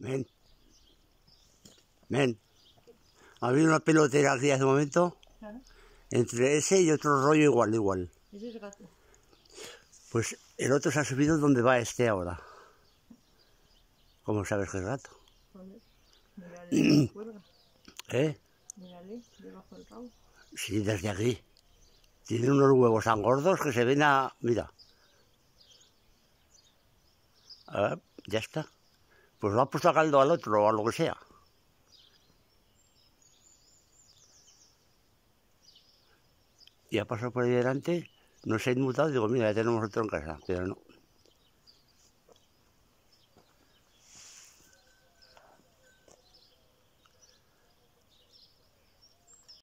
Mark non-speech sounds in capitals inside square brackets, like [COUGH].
Ven. Ven. Había una pelotera aquí hace un momento. Entre ese y otro rollo igual, igual. Ese es gato. Pues el otro se ha subido donde va este ahora. ¿Cómo sabes que es gato? [CLEARS THROAT] ¿Eh? Mírale, debajo del cabo. Sí, desde aquí. Tiene unos huevos tan gordos que se ven a... Mira. A ah, ver, ya está pues puesto a caldo al otro o a lo que sea. Y ha pasado por ahí delante, no se ha inmutado, digo, mira, ya tenemos otro en casa, pero no.